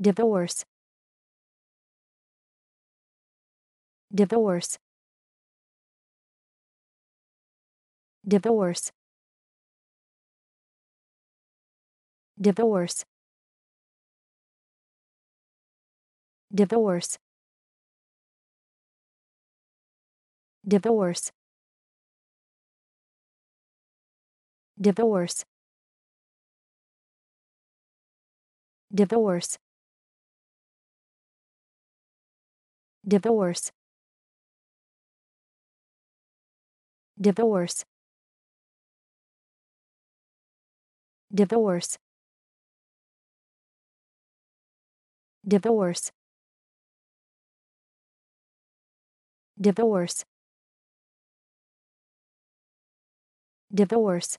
Divorce. Divorce. Divorce. Divorce. Divorce. Divorce. Divorce. Divorce. divorce divorce divorce divorce divorce divorce